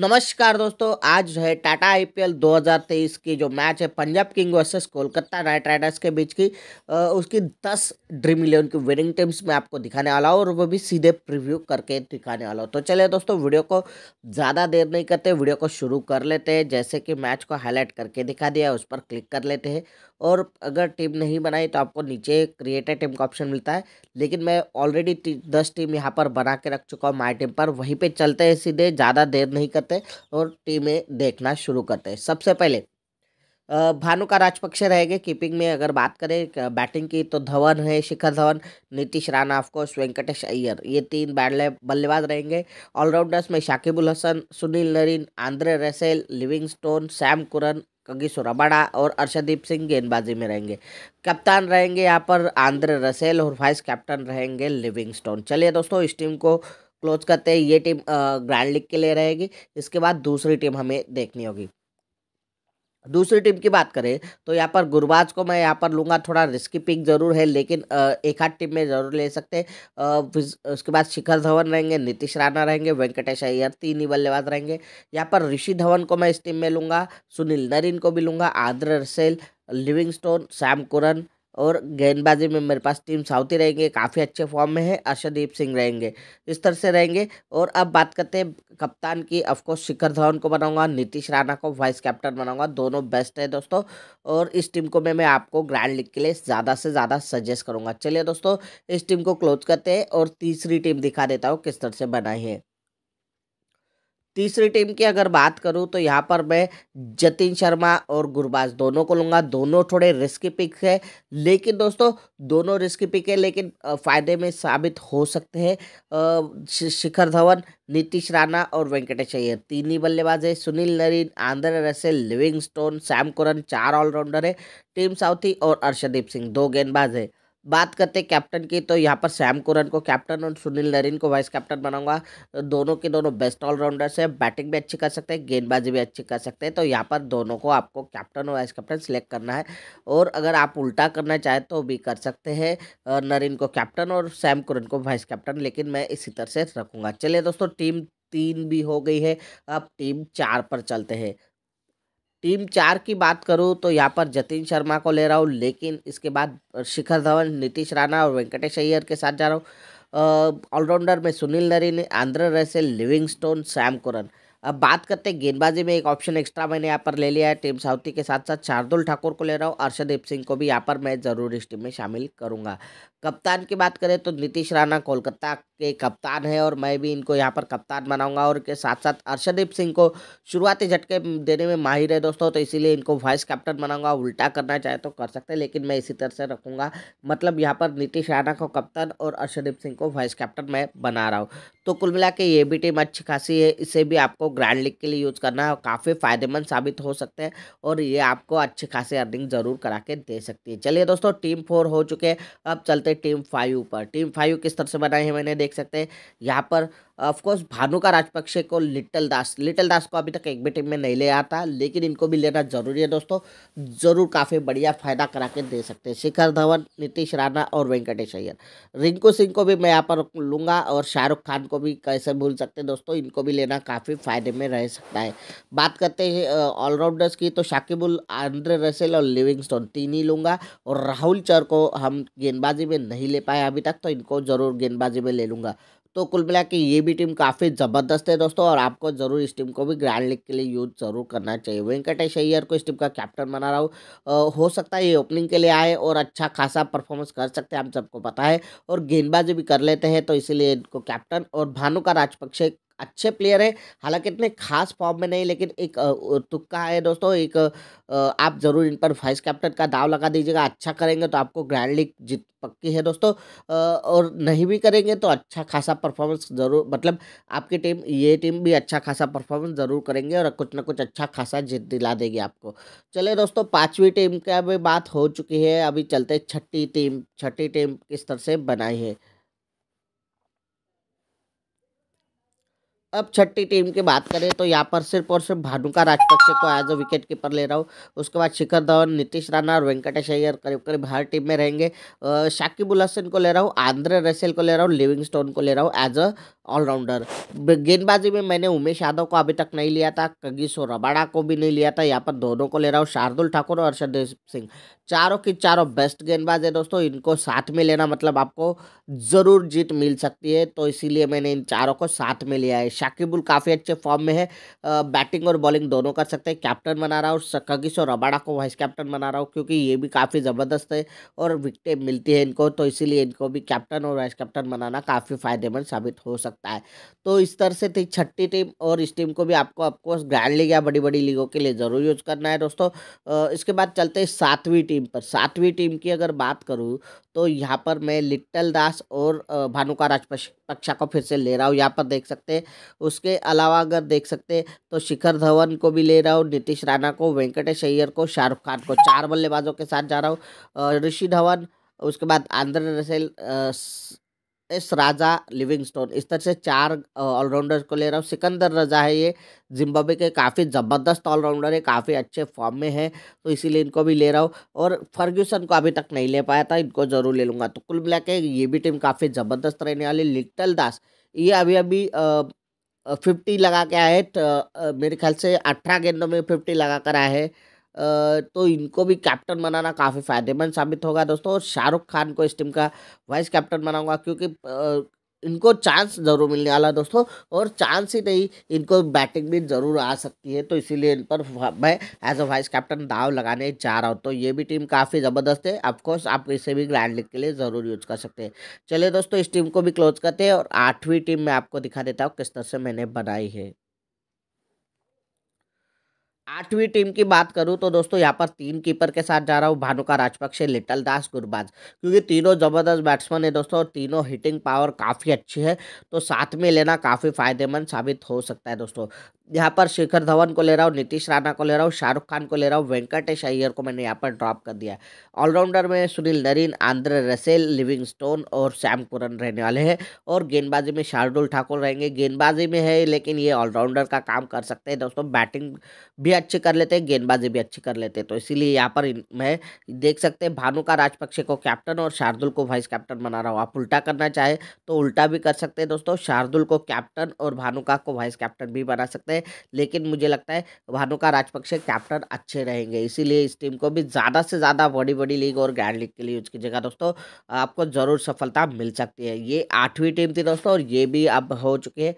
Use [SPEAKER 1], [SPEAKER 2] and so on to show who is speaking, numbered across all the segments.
[SPEAKER 1] नमस्कार दोस्तों आज जो है टाटा आईपीएल 2023 की जो मैच है Punjab king versus Kolkata knight riders के बीच की उसकी 10 ड्रीम इलेवन की विनिंग टीम्स में आपको दिखाने वाला हूँ और वो भी सीधे प्रीव्यू करके दिखाने वाला हूँ तो चलिए दोस्तों वीडियो को ज़्यादा देर नहीं करते वीडियो को शुरू कर लेते हैं जैसे कि मैच को हाईलाइट करके दिखा दिया उस पर क्लिक कर लेते हैं और अगर टीम नहीं बनाई तो आपको नीचे क्रिएटर टीम का ऑप्शन मिलता है लेकिन मैं ऑलरेडी दस टीम यहाँ पर बना के रख चुका हूँ माई टीम पर वहीं पर चलते हैं सीधे ज़्यादा देर नहीं करते करते हैं और टीमें देखना शुरू करते हैं सबसे पहले भानु का राजपक्षे रहेंगे कीपिंग में अगर बात करें बैटिंग की तो धवन है शिखर धवन नीतीश राणा ऑफकोर्स वेंकटेश अय्यर ये तीन बैटले बल्लेबाज रहेंगे ऑलराउंडर्स में Shakibul Hasan Sunil Narine Andre Russell Livingstone Sam Curran Kagiso Rabada और अर्षदीप सिंह गेंदबाजी में रहेंगे कप्तान रहेंगे यहाँ पर आंद्रे रसेल और वाइस कैप्टन रहेंगे लिविंगस्टोन चलिए दोस्तों इस टीम को क्लोज करते हैं ये टीम ग्रैंड लीग के लिए रहेगी इसके बाद दूसरी टीम हमें देखनी होगी दूसरी टीम की बात करें तो यहाँ पर गुरबाज को मैं यहाँ पर लूँगा थोड़ा रिस्की पिक जरूर है लेकिन एक आध टीम में जरूर ले सकते हैं उसके बाद शिखर धवन रहेंगे नीतीश राणा रहेंगे वेंकटेश अय्यर तीन ही बल्लेबाज रहेंगे यहाँ पर ऋषि धवन को मैं इस टीम में लूँगा सुनील नरिन को भी लूँगा आद्र रसेल लिविंगस्टोन सैम कुरन और गेंदबाजी में मेरे पास टीम साउथी रहेंगे काफ़ी अच्छे फॉर्म में है अर्षदीप सिंह रहेंगे इस तरह से रहेंगे और अब बात करते हैं कप्तान की ऑफकोर्स शिखर धवन को बनाऊंगा नीतीश राणा को वाइस कैप्टन बनाऊंगा दोनों बेस्ट है दोस्तों और इस टीम को मैं मैं आपको ग्रैंड लीग के लिए ज़्यादा से ज़्यादा सजेस्ट करूँगा चलिए दोस्तों इस टीम को क्लोज करते हैं और तीसरी टीम दिखा देता हूँ किस तरह से बनाई है तीसरी टीम की अगर बात करूं तो यहाँ पर मैं जतिन शर्मा और गुरबाज दोनों को लूँगा दोनों थोड़े रिस्की पिक है लेकिन दोस्तों दोनों रिस्की पिक है लेकिन फ़ायदे में साबित हो सकते हैं शिखर धवन नीतीश राणा और वेंकटेश अय्यर तीन ही बल्लेबाज है Sunil Narine Andre Russell stone Sam Curran चार ऑलराउंडर है टीम साउथी और अर्शदीप सिंह दो गेंदबाज है बात करते हैं कैप्टन की तो यहाँ पर सैम कुरन को कैप्टन और सुनील नरिन को वाइस कैप्टन बनाऊंगा दोनों के दोनों बेस्ट ऑलराउंडर्स हैं बैटिंग भी अच्छी कर सकते हैं गेंदबाजी भी अच्छी कर सकते हैं तो यहाँ पर दोनों को आपको कैप्टन और वाइस कैप्टन सिलेक्ट करना है और अगर आप उल्टा करना चाहें तो भी कर सकते हैं नरिन को कैप्टन और सैम कुरन को वाइस कैप्टन लेकिन मैं इसी तरह से रखूँगा चलिए दोस्तों टीम तीन भी हो गई है अब टीम चार पर चलते हैं टीम चार की बात करूँ तो यहाँ पर जतिन शर्मा को ले रहा हूँ लेकिन इसके बाद शिखर धवन नीतीश राणा और वेंकटेश अय्यर के साथ जा रहा हूँ ऑलराउंडर में Sunil Narine Andre Russell Livingstone Sam Curran अब बात करते हैं गेंदबाजी में एक ऑप्शन एक्स्ट्रा मैंने यहाँ पर ले लिया है टीम साउथी के साथ साथ शार्दुल ठाकुर को ले रहा हूँ अर्षदीप सिंह को भी यहाँ पर मैं ज़रूर इस टीम में शामिल करूँगा कप्तान की बात करें तो नीतीश राणा कोलकाता के कप्तान है और मैं भी इनको यहाँ पर कप्तान बनाऊंगा और के साथ साथ अर्शदीप सिंह को शुरुआती झटके देने में माहिर है दोस्तों तो इसीलिए इनको वाइस कैप्टन बनाऊंगा उल्टा करना चाहे तो कर सकते हैं लेकिन मैं इसी तरह से रखूँगा मतलब यहाँ पर नीतीश राणा को कप्तान और अर्शदीप सिंह को वाइस कैप्टन मैं बना रहा हूँ तो कुल मिला के ये भी टीम अच्छी खासी है इसे भी आपको ग्रैंड लीग के लिए यूज़ करना है काफ़ी फ़ायदेमंद साबित हो सकते हैं और ये आपको अच्छी खासी अर्निंग ज़रूर करा के दे सकती है चलिए दोस्तों टीम फोर हो चुके हैं अब चलते चलते हैं टीम फाइव पर टीम फाइव किस तरह से बनाए हैं मैंने देख सकते हैं यहाँ पर ऑफकोर्स भानु का राजपक्षे को लिटल दास लिटल दास को अभी तक एक भी टीम में नहीं ले आता लेकिन इनको भी लेना जरूरी है दोस्तों जरूर काफ़ी बढ़िया फायदा करा के दे सकते हैं शिखर धवन नीतीश राणा और वेंकटेश अय्यर रिंकू सिंह को भी मैं यहाँ पर लूँगा और शाहरुख खान को भी कैसे भूल सकते हैं दोस्तों इनको भी लेना काफ़ी फायदे में रह सकता है बात करते हैं ऑलराउंडर्स की तो शाकिबुल आंद्रे रसेल और लिविंगस्टोन तीन ही लूँगा और राहुल चर को हम गेंदबाजी में नहीं ले पाए अभी तक तो इनको ज़रूर गेंदबाजी में ले लूँगा तो कुल मिला के ये भी टीम काफ़ी ज़बरदस्त है दोस्तों और आपको ज़रूर इस टीम को भी ग्रैंड लीग के लिए यूज़ ज़रूर करना चाहिए वेंकटेश अय्यर को इस टीम का कैप्टन बना रहा हूँ हो सकता है ये ओपनिंग के लिए आए और अच्छा खासा परफॉर्मेंस कर सकते हैं आप सबको पता है और गेंदबाजी भी कर लेते हैं तो इसीलिए इनको कैप्टन और भानु का राजपक्षे अच्छे प्लेयर है हालांकि इतने खास फॉर्म में नहीं लेकिन एक तुक्का है दोस्तों एक आप ज़रूर इन पर वाइस कैप्टन का दाव लगा दीजिएगा अच्छा करेंगे तो आपको ग्रैंड लीग जीत पक्की है दोस्तों और नहीं भी करेंगे तो अच्छा खासा परफॉर्मेंस ज़रूर मतलब आपकी टीम ये टीम भी अच्छा खासा परफॉर्मेंस ज़रूर करेंगे और कुछ ना कुछ अच्छा खासा जीत दिला देगी आपको चले दोस्तों पाँचवीं टीम का भी बात हो चुकी है अभी चलते छठी टीम छठी टीम किस तरह से बनाई है अब छठी टीम की बात करें तो यहाँ पर सिर्फ और सिर्फ भानुका राजपक्षे को एज अ विकेट कीपर ले रहा हूँ उसके बाद शिखर धवन नीतीश राणा और वेंकटेश अय्यर करीब करीब हर टीम में रहेंगे शाकिब उल हसन को ले रहा हूँ आंद्रे रसेल को ले रहा हूँ लिविंगस्टोन को ले रहा हूँ एज अ ऑलराउंडर गेंदबाजी में मैंने उमेश यादव को अभी तक नहीं लिया था कगिसो रबाड़ा को भी नहीं लिया था यहाँ पर दोनों को ले रहा हूँ शार्दुल ठाकुर और अर्षदीप सिंह चारों की चारों बेस्ट गेंदबाज है दोस्तों इनको साथ में लेना मतलब आपको ज़रूर जीत मिल सकती है तो इसीलिए मैंने इन चारों को साथ में लिया है शाकिबुल काफ़ी अच्छे फॉर्म में है बैटिंग और बॉलिंग दोनों कर सकते हैं कैप्टन बना रहा हूँ सकागिस और रबाड़ा को वाइस कैप्टन बना रहा हूँ क्योंकि ये भी काफ़ी ज़बरदस्त है और विकटें मिलती है इनको तो इसीलिए इनको भी कैप्टन और वाइस कैप्टन बनाना काफ़ी फ़ायदेमंद साबित हो सकता है तो इस तरह से थी छठी टीम और इस टीम को भी आपको ऑफकोर्स ग्रैंड लीग या बड़ी बड़ी लीगों के लिए ज़रूर यूज करना है दोस्तों इसके बाद चलते हैं सातवीं टीम पर सातवीं टीम की अगर बात करूँ तो यहाँ पर मैं लिट्टल दास और भानुका राजपक्ष को फिर से ले रहा हूँ यहाँ पर देख सकते हैं उसके अलावा अगर देख सकते तो शिखर धवन को भी ले रहा हूँ नीतीश राणा को वेंकटेश अय्यर को शाहरुख खान को चार बल्लेबाजों के साथ जा रहा हूँ ऋषि धवन उसके बाद Andre Russell S Raza Livingstone इस तरह से चार ऑलराउंडर्स को ले रहा हूँ सिकंदर रजा है ये जिम्बाब्वे के काफ़ी ज़बरदस्त ऑलराउंडर है काफ़ी अच्छे फॉर्म में है तो इसीलिए इनको भी ले रहा हूँ और फर्ग्यूसन को अभी तक नहीं ले पाया था इनको ज़रूर ले लूँगा तो कुल मिला के ये भी टीम काफ़ी ज़बरदस्त रहने वाली लिटल दास ये अभी अभी फिफ्टी लगा के आए तो, मेरे ख्याल से अठारह गेंदों में फिफ्टी लगा कर आए हैं तो इनको भी कैप्टन बनाना काफ़ी फ़ायदेमंद साबित होगा दोस्तों और शाहरुख खान को इस टीम का वाइस कैप्टन बनाऊंगा क्योंकि इनको चांस ज़रूर मिलने वाला दोस्तों और चांस ही नहीं इनको बैटिंग भी ज़रूर आ सकती है तो इसीलिए इन पर मैं एज अ वाइस कैप्टन दाव लगाने जा रहा हूँ तो ये भी टीम काफ़ी ज़बरदस्त है अफकोर्स आप इसे भी ग्रैंड लीग के लिए ज़रूर यूज कर सकते हैं चलिए दोस्तों इस टीम को भी क्लोज करते हैं और आठवीं टीम मैं आपको दिखा देता हूँ किस तरह से मैंने बनाई है आठवीं टीम की बात करूं तो दोस्तों यहाँ पर तीन कीपर के साथ जा रहा हूँ भानुका राजपक्षे लिटल दास गुरबाज क्योंकि तीनों ज़बरदस्त बैट्समैन है दोस्तों और तीनों हिटिंग पावर काफ़ी अच्छी है तो साथ में लेना काफ़ी फायदेमंद साबित हो सकता है दोस्तों यहाँ पर शिखर धवन को ले रहा हूँ नीतीश राणा को ले रहा हूँ शाहरुख खान को ले रहा हूँ वेंकटेश अय्यर को मैंने यहाँ पर ड्रॉप कर दिया ऑलराउंडर में Sunil Narine Andre Russell Livingstone और सैम कुरन रहने वाले हैं और गेंदबाजी में शार्दुल ठाकुर रहेंगे गेंदबाजी में है लेकिन ये ऑलराउंडर का काम कर सकते हैं दोस्तों बैटिंग भी अच्छी कर लेते हैं गेंदबाजी भी अच्छी कर लेते हैं तो इसीलिए यहाँ पर मैं देख सकते हैं भानु का राजपक्षे को कैप्टन और शार्दुल को वाइस कैप्टन बना रहा हूँ आप उल्टा करना चाहे तो उल्टा भी कर सकते हैं दोस्तों शार्दुल को कैप्टन और भानुका को वाइस कैप्टन भी बना सकते हैं हैं लेकिन मुझे लगता है भानुका राजपक्षे कैप्टन अच्छे रहेंगे इसीलिए इस टीम को भी ज़्यादा से ज़्यादा बड़ी बड़ी लीग और ग्रैंड लीग के लिए उसकी जगह दोस्तों आपको ज़रूर सफलता मिल सकती है ये आठवीं टीम थी दोस्तों और ये भी अब हो चुकी है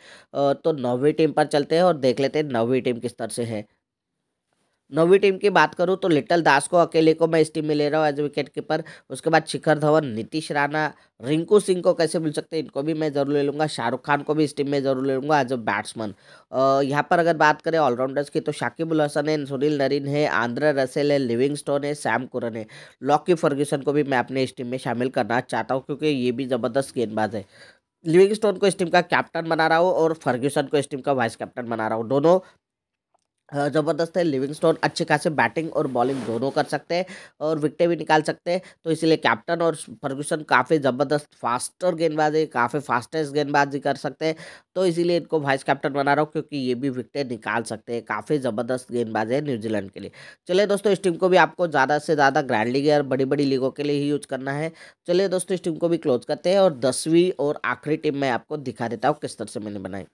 [SPEAKER 1] तो नौवीं टीम पर चलते हैं और देख लेते हैं नौवीं टीम किस तरह से है नौवीं टीम की बात करूँ तो लिटल दास को अकेले को मैं इस टीम में ले रहा हूँ एज विकेट कीपर उसके बाद शिखर धवन नीतीश राणा रिंकू सिंह को कैसे मिल सकते हैं इनको भी मैं ज़रूर ले लूँगा शाहरुख खान को भी इस टीम में ज़रूर ले लूँगा एज अ बैट्समैन यहाँ पर अगर बात करें ऑलराउंडर्स की तो उल हसन है सुनील नरीन है आंध्र रसेल है लिविंग स्टोन है सैम कुरन है लॉकी फर्ग्यूसन को भी मैं अपने इस टीम में शामिल करना चाहता हूँ क्योंकि ये भी ज़बरदस्त गेंदबाज है लिविंग स्टोन को इस टीम का कैप्टन बना रहा हूँ और फर्ग्यूसन को इस टीम का वाइस कैप्टन बना रहा हूँ दोनों ज़बरदस्त है लिविंगस्टोन अच्छे खासे बैटिंग और बॉलिंग दोनों कर सकते हैं और विकटें भी निकाल सकते हैं तो इसलिए कैप्टन और फर्गूसन काफ़ी ज़बरदस्त फास्टर गेंदबाजी काफ़ी फास्टेस्ट गेंदबाजी कर सकते हैं तो इसीलिए इनको वाइस कैप्टन बना रहा हूँ क्योंकि ये भी विकटें निकाल सकते हैं काफ़ी ज़बरदस्त गेंदबाज है न्यूजीलैंड के लिए चलिए दोस्तों इस टीम को भी आपको ज़्यादा से ज़्यादा ग्रैंड लीग या बड़ी बड़ी लीगों के लिए ही यूज करना है चलिए दोस्तों इस टीम को भी क्लोज करते हैं और दसवीं और आखिरी टीम मैं आपको दिखा देता हूँ किस तरह से मैंने बनाई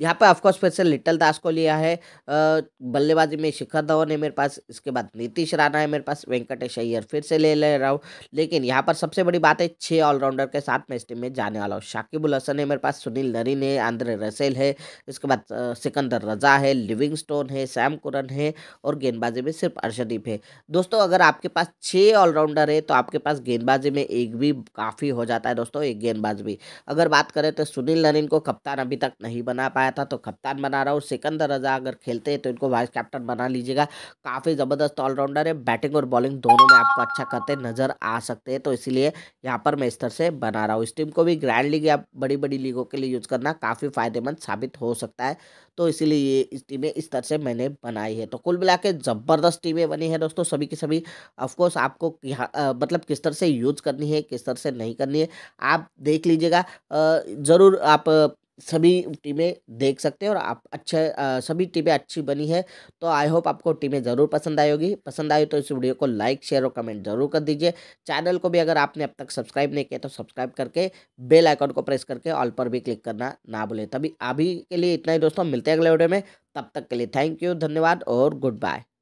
[SPEAKER 1] यहाँ पर ऑफकोर्स फिर से लिटल दास को लिया है बल्लेबाजी में शिखर धवन है मेरे पास इसके बाद नीतीश राणा है मेरे पास वेंकटेश अय्यर फिर से ले ले रहा हूँ लेकिन यहाँ पर सबसे बड़ी बात है छः ऑलराउंडर के साथ मैं इस टीम में जाने वाला हूँ शाकिबुल हसन है मेरे पास सुनील नरीन है आंद्रे रसेल है इसके बाद सिकंदर रजा है लिविंग स्टोन है सैम कुरन है और गेंदबाजी में सिर्फ अर्शदीप है दोस्तों अगर आपके पास छः ऑलराउंडर है तो आपके पास गेंदबाजी में एक भी काफ़ी हो जाता है दोस्तों एक गेंदबाज भी अगर बात करें तो सुनील नरीन को कप्तान अभी तक नहीं बना पाया बनाया था तो कप्तान बना रहा हूँ सिकंदर रजा अगर खेलते हैं तो इनको वाइस कैप्टन बना लीजिएगा काफ़ी ज़बरदस्त ऑलराउंडर है बैटिंग और बॉलिंग दोनों में आपको अच्छा करते नज़र आ सकते हैं तो इसीलिए यहाँ पर मैं इस तरह से बना रहा हूँ इस टीम को भी ग्रैंड लीग या बड़ी बड़ी लीगों के लिए यूज़ करना काफ़ी फ़ायदेमंद साबित हो सकता है तो इसीलिए ये इस टीमें इस तरह से मैंने बनाई है तो कुल मिला के ज़बरदस्त टीमें बनी है दोस्तों सभी की सभी ऑफकोर्स आपको मतलब किस तरह से यूज़ करनी है किस तरह से नहीं करनी है आप देख लीजिएगा ज़रूर आप सभी टीमें देख सकते हैं और आप अच्छे आ, सभी टीमें अच्छी बनी है तो आई होप आपको टीमें ज़रूर पसंद आई होगी पसंद आई तो इस वीडियो को लाइक शेयर और कमेंट जरूर कर दीजिए चैनल को भी अगर आपने अब तक सब्सक्राइब नहीं किया तो सब्सक्राइब करके बेल आइकन को प्रेस करके ऑल पर भी क्लिक करना ना भूलें तभी अभी के लिए इतना ही दोस्तों मिलते हैं अगले वीडियो में तब तक के लिए थैंक यू धन्यवाद और गुड बाय